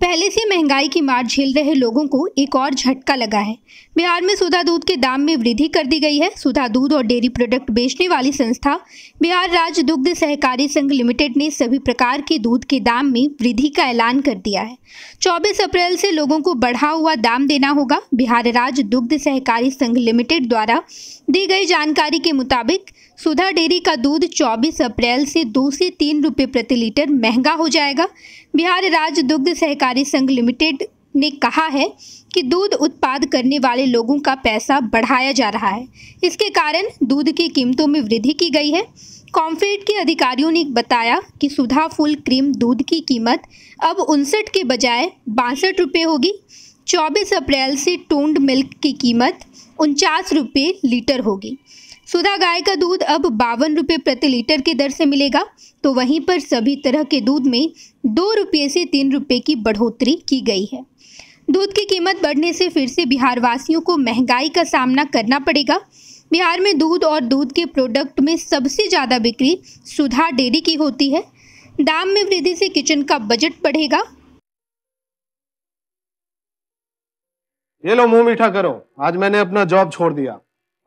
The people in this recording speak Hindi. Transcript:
पहले से महंगाई की मार झेल रहे लोगों को एक और झटका लगा है बिहार में सुधा दूध के दाम में वृद्धि कर दी गई है सुधा दूध और डेयरी प्रोडक्ट बेचने वाली संस्था बिहार राज्य दुग्ध सहकारी संघ लिमिटेड ने सभी प्रकार के दूध के दाम में वृद्धि का ऐलान कर दिया है 24 अप्रैल से लोगों को बढ़ा हुआ दाम देना होगा बिहार राज्य दुग्ध सहकारी संघ लिमिटेड द्वारा दी गई जानकारी के मुताबिक सुधा डेयरी का दूध 24 अप्रैल से दो से तीन रुपये प्रति लीटर महंगा हो जाएगा बिहार राज्य दुग्ध सहकारी संघ लिमिटेड ने कहा है कि दूध उत्पाद करने वाले लोगों का पैसा बढ़ाया जा रहा है इसके कारण दूध की कीमतों में वृद्धि की गई है कॉम्फेड के अधिकारियों ने बताया कि सुधा फुल क्रीम दूध की कीमत अब उनसठ के बजाय बासठ रुपये होगी चौबीस अप्रैल से टोंड मिल्क की कीमत उनचास रुपये लीटर होगी शुदा गाय का दूध अब बावन रुपये प्रति लीटर के दर से मिलेगा तो वहीं पर सभी तरह के दूध में दो रुपये से तीन रुपये की बढ़ोतरी की गई है दूध की कीमत बढ़ने से फिर से बिहार वासियों को महंगाई का सामना करना पड़ेगा बिहार में दूध और दूध के प्रोडक्ट में सबसे ज़्यादा बिक्री सुधा डेयरी की होती है दाम में वृद्धि से किचन का बजट बढ़ेगा ये लो मुंह मीठा करो आज मैंने अपना जॉब छोड़ दिया